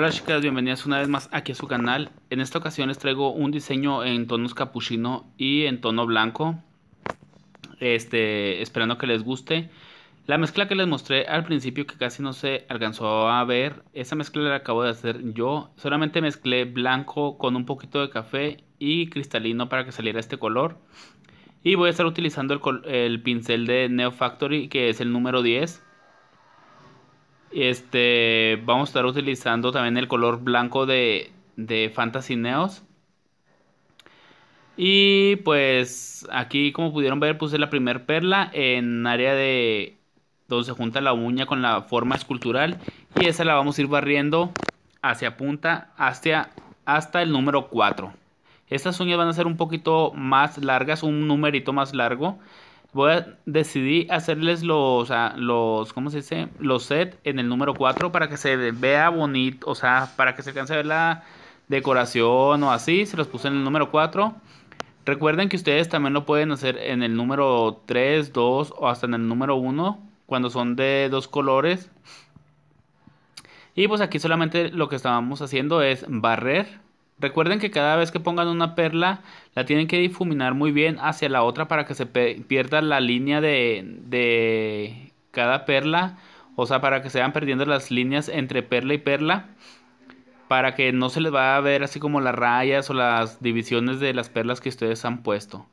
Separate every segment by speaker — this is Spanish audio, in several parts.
Speaker 1: Hola chicas, bienvenidas una vez más aquí a su canal. En esta ocasión les traigo un diseño en tonos capuchino y en tono blanco. Este, esperando que les guste. La mezcla que les mostré al principio que casi no se alcanzó a ver, esa mezcla la acabo de hacer yo. Solamente mezclé blanco con un poquito de café y cristalino para que saliera este color. Y voy a estar utilizando el, el pincel de Neo Factory que es el número 10. Este, vamos a estar utilizando también el color blanco de, de Fantasy Neos. Y pues aquí como pudieron ver puse la primer perla en área de donde se junta la uña con la forma escultural. Y esa la vamos a ir barriendo hacia punta hasta, hasta el número 4. Estas uñas van a ser un poquito más largas, un numerito más largo decidí hacerles los, los, ¿cómo se dice? Los set en el número 4 para que se vea bonito, o sea, para que se alcance a ver la decoración o así, se los puse en el número 4. Recuerden que ustedes también lo pueden hacer en el número 3, 2 o hasta en el número 1 cuando son de dos colores. Y pues aquí solamente lo que estábamos haciendo es barrer Recuerden que cada vez que pongan una perla la tienen que difuminar muy bien hacia la otra para que se pierda la línea de, cada perla. O sea, para que se vayan perdiendo las líneas entre perla y perla. Para que no se les va a ver así como las rayas o las divisiones de las perlas que ustedes han puesto.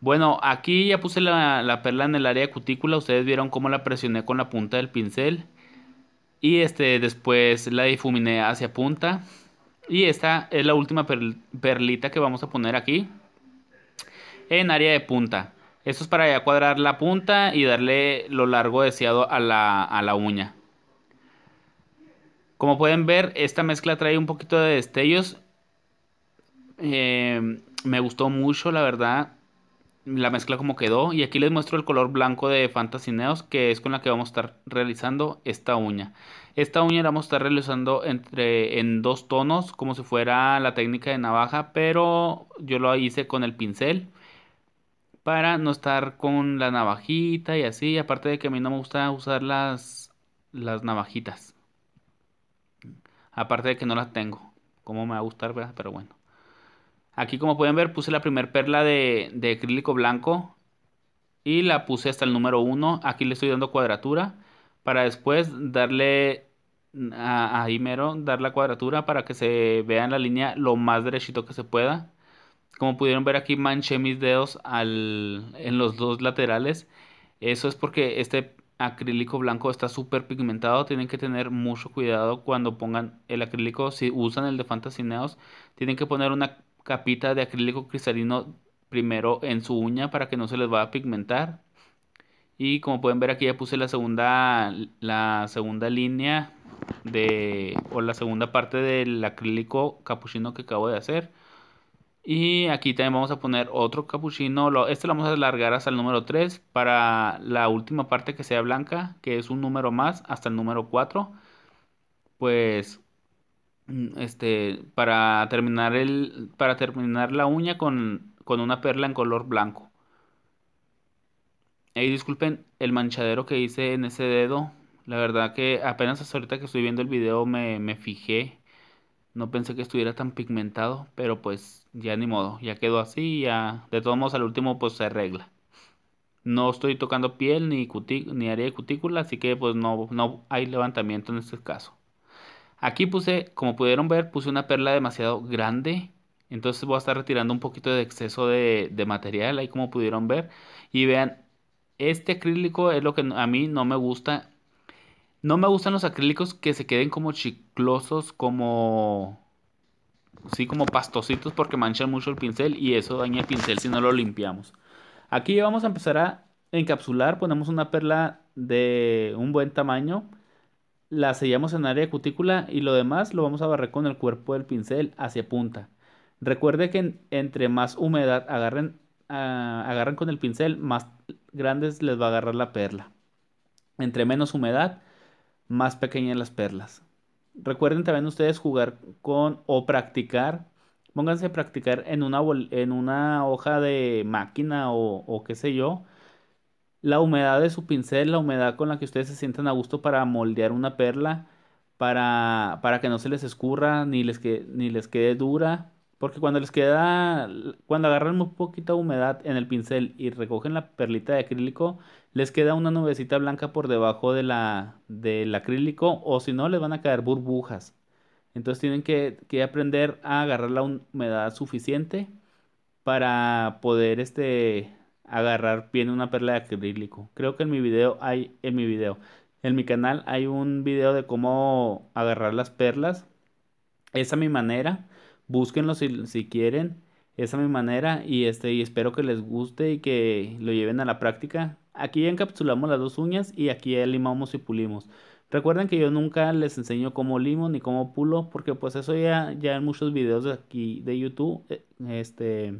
Speaker 1: Bueno, aquí ya puse la, perla en el área de cutícula. Ustedes vieron cómo la presioné con la punta del pincel. Y este después la difuminé hacia punta. Y esta es la última perlita que vamos a poner aquí en área de punta. Esto es para ya cuadrar la punta y darle lo largo deseado a la, a la uña. Como pueden ver, esta mezcla trae un poquito de destellos. Eh, me gustó mucho, la verdad la mezcla como quedó y aquí les muestro el color blanco de Fantasy Neos que es con la que vamos a estar realizando esta uña esta uña la vamos a estar realizando entre en dos tonos como si fuera la técnica de navaja pero yo lo hice con el pincel para no estar con la navajita y así aparte de que a mí no me gusta usar las las navajitas aparte de que no las tengo como me va a gustar pero bueno Aquí como pueden ver puse la primera perla de, acrílico blanco y la puse hasta el número 1. Aquí le estoy dando cuadratura para después darle a, ahí dar la cuadratura para que se vea en la línea lo más derechito que se pueda. Como pudieron ver aquí manché mis dedos en los dos laterales. Eso es porque este acrílico blanco está súper pigmentado, tienen que tener mucho cuidado cuando pongan el acrílico, si usan el de fantasineos tienen que poner una capita de acrílico cristalino primero en su uña para que no se les vaya a pigmentar. Y como pueden ver aquí ya puse la segunda, la segunda línea de, o la segunda parte del acrílico capuchino que acabo de hacer. Y aquí también vamos a poner otro capuchino. Este lo vamos a alargar hasta el número 3 para la última parte que sea blanca, que es un número más, hasta el número 4. Pues Mm, este, para terminar el, para terminar la uña con, una perla en color blanco. Y disculpen el manchadero que hice en ese dedo. La verdad que apenas hasta ahorita que estoy viendo el video me, me fijé. No pensé que estuviera tan pigmentado, pero pues ya ni modo, ya quedó así, ya de todos modos al último pues se arregla. No estoy tocando piel ni, ni área de cutícula, así que pues no, no hay levantamiento en este caso. Aquí puse, como pudieron ver, puse una perla demasiado grande. Entonces voy a estar retirando un poquito de exceso de, material, ahí como pudieron ver. Y vean, este acrílico es lo que a mí no me gusta. No me gustan los acrílicos que se queden como chiclosos, como... Sí, como pastositos porque manchan mucho el pincel y eso daña el pincel si no lo limpiamos. Aquí vamos a empezar a encapsular, ponemos una perla de un buen tamaño la sellamos en área de cutícula y lo demás lo vamos a barrer con el cuerpo del pincel hacia punta. Recuerde que entre más humedad agarren, ah, agarran con el pincel, más grandes les va a agarrar la perla. Entre menos humedad, más pequeñas las perlas. Recuerden también ustedes jugar con o practicar. Pónganse a practicar en una, en una hoja de máquina o qué sé yo la humedad de su pincel, la humedad con la que ustedes se sientan a gusto para moldear una perla, para, para que no se les escurra ni les, que, ni les quede dura. Porque cuando les queda, cuando agarran muy poquita humedad en el pincel y recogen la perlita de acrílico, les queda una nubecita blanca por debajo de la, del acrílico o si no les van a caer burbujas. Entonces tienen que, que aprender a agarrar la humedad suficiente para poder este, agarrar bien una perla de acrílico. Creo que en mi video hay, en mi video, en mi canal hay un video de cómo agarrar las perlas. Esa es mi manera. Búsquenlo si, si quieren. Esa es mi manera y, este, y espero que les guste y que lo lleven a la práctica. Aquí encapsulamos las dos uñas y aquí ya limamos y pulimos. Recuerden que yo nunca les enseño cómo limo ni cómo pulo, porque pues eso ya, ya en muchos videos de aquí de YouTube, eh, este,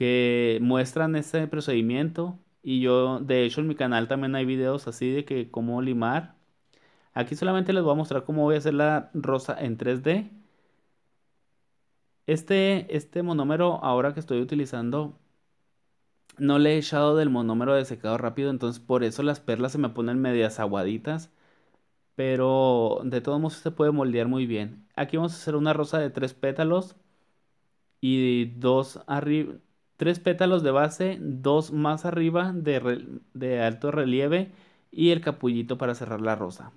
Speaker 1: que muestran ese procedimiento y yo de hecho en mi canal también hay videos así de que cómo limar. Aquí solamente les voy a mostrar cómo voy a hacer la rosa en 3D. Este, este monómero ahora que estoy utilizando no le he echado del monómero de secado rápido, entonces por eso las perlas se me ponen medias aguaditas. Pero de todos modos se puede moldear muy bien. Aquí vamos a hacer una rosa de tres pétalos y dos arriba tres pétalos de base, dos más arriba de, alto relieve y el capullito para cerrar la rosa.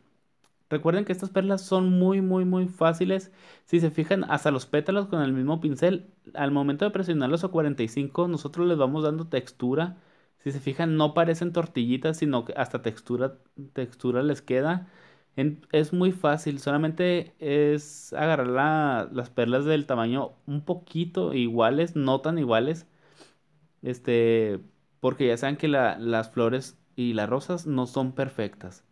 Speaker 1: Recuerden que estas perlas son muy muy muy fáciles. Si se fijan hasta los pétalos con el mismo pincel, al momento de presionarlos a 45 nosotros les vamos dando textura. Si se fijan no parecen tortillitas sino que hasta textura, textura les queda. es muy fácil, solamente es agarrar las perlas del tamaño un poquito iguales, no tan iguales este, porque ya saben que las flores y las rosas no son perfectas.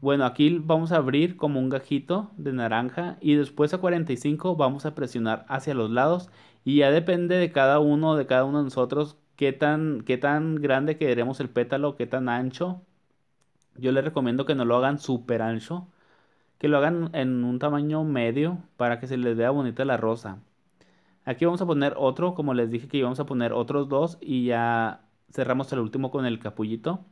Speaker 1: Bueno, aquí vamos a abrir como un gajito de naranja y después a 45 vamos a presionar hacia los lados y ya depende de cada uno, de cada uno de nosotros, qué tan, qué tan grande queremos el pétalo, qué tan ancho. Yo les recomiendo que no lo hagan súper ancho, que lo hagan en un tamaño medio para que se les vea bonita la rosa. Aquí vamos a poner otro, como les dije que íbamos a poner otros dos y ya cerramos el último con el capullito.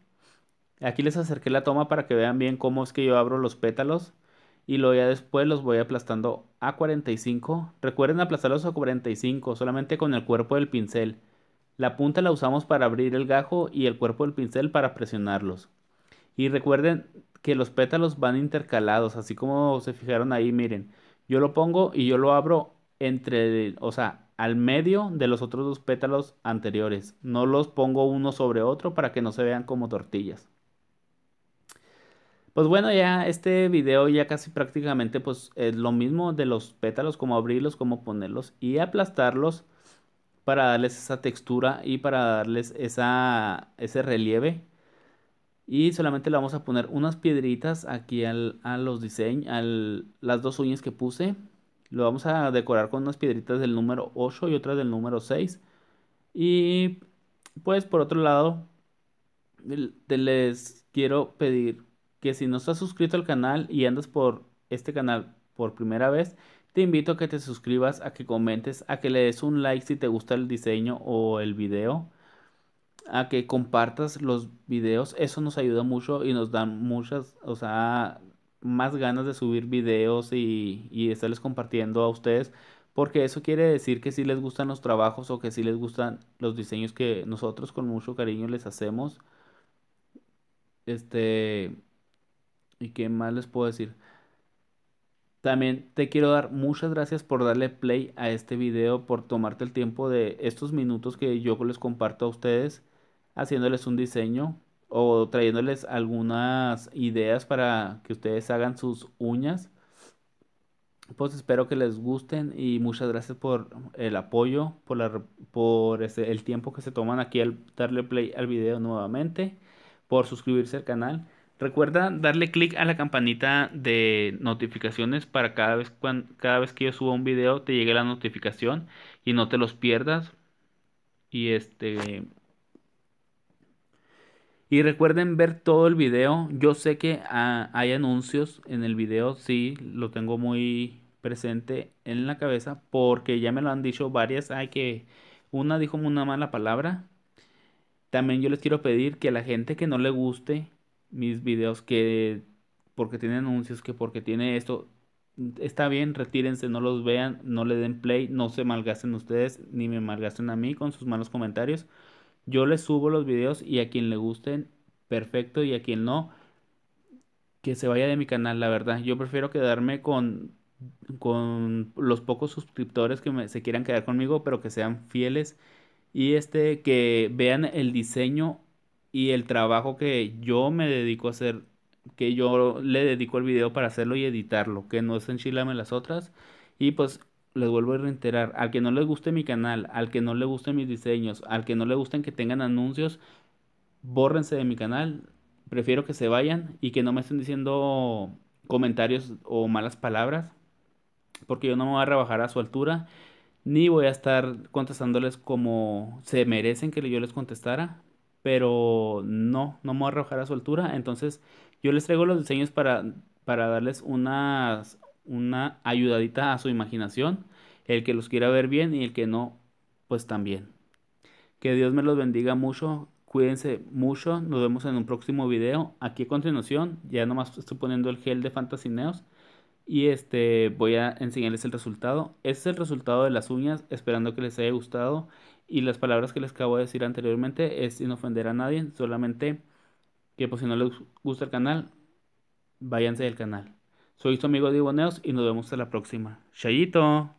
Speaker 1: Aquí les acerqué la toma para que vean bien cómo es que yo abro los pétalos y luego ya después los voy aplastando a 45. Recuerden aplastarlos a 45, solamente con el cuerpo del pincel. La punta la usamos para abrir el gajo y el cuerpo del pincel para presionarlos. Y recuerden que los pétalos van intercalados, así como se fijaron ahí, miren. Yo lo pongo y yo lo abro entre, o sea, al medio de los otros dos pétalos anteriores. No los pongo uno sobre otro para que no se vean como tortillas. Pues bueno, ya este video ya casi prácticamente pues es lo mismo de los pétalos, como abrirlos, cómo ponerlos y aplastarlos para darles esa textura y para darles ese relieve. Y solamente le vamos a poner unas piedritas aquí a los diseños, a las dos uñas que puse lo vamos a decorar con unas piedritas del número 8 y otras del número 6. Y pues por otro lado, Te les quiero pedir que si no estás suscrito al canal y andas por este canal por primera vez, te invito a que te suscribas, a que comentes, a que le des un like si te gusta el diseño o el video, a que compartas los videos. Eso nos ayuda mucho y nos da muchas, o sea, más ganas de subir videos y, estarles compartiendo a ustedes porque eso quiere decir que si les gustan los trabajos o que si les gustan los diseños que nosotros con mucho cariño les hacemos. Este, ¿y qué más les puedo decir? También te quiero dar muchas gracias por darle play a este video, por tomarte el tiempo de estos minutos que yo les comparto a ustedes, haciéndoles un diseño o trayéndoles algunas ideas para que ustedes hagan sus uñas. Pues espero que les gusten y muchas gracias por el apoyo, por, por el tiempo que se toman aquí al darle play al video nuevamente, por suscribirse al canal. Recuerda darle clic a la campanita de notificaciones para cada vez, cada vez que yo suba un video te llegue la notificación y no te los pierdas. Y este y recuerden ver todo el video. Yo sé que ah, hay anuncios en el video, sí, lo tengo muy presente en la cabeza porque ya me lo han dicho varias. Hay que una dijo una mala palabra. También yo les quiero pedir que a la gente que no le guste mis videos, que porque tiene anuncios, que porque tiene esto, está bien, retírense, no los vean, no le den play, no se malgasten ustedes ni me malgasten a mí con sus malos comentarios. Yo les subo los videos y a quien le gusten, perfecto, y a quien no, que se vaya de mi canal, la verdad. Yo prefiero quedarme con, con los pocos suscriptores que se quieran quedar conmigo, pero que sean fieles y este que vean el diseño y el trabajo que yo me dedico a hacer, que yo le dedico el video para hacerlo y editarlo, que no es enchilame las otras. Y pues les vuelvo a reiterar, al que no les guste mi canal, al que no le gusten mis diseños, al que no le gusten que tengan anuncios, bórrense de mi canal. Prefiero que se vayan y que no me estén diciendo comentarios o malas palabras, porque yo no me voy a rebajar a su altura, ni voy a estar contestándoles como se merecen que yo les contestara, pero no, no me voy a rebajar a su altura. Entonces, yo les traigo los diseños para, para darles unas una ayudadita a su imaginación. El que los quiera ver bien y el que no, pues también. Que Dios me los bendiga mucho. Cuídense mucho. Nos vemos en un próximo video. Aquí a continuación, ya nomás estoy poniendo el gel de Fantasineos. Y este, voy a enseñarles el resultado. Este es el resultado de las uñas. Esperando que les haya gustado. Y las palabras que les acabo de decir anteriormente es sin ofender a nadie. Solamente que pues si no les gusta el canal, váyanse del canal. Soy su amigo Diego Neos y nos vemos en la próxima. Chayito.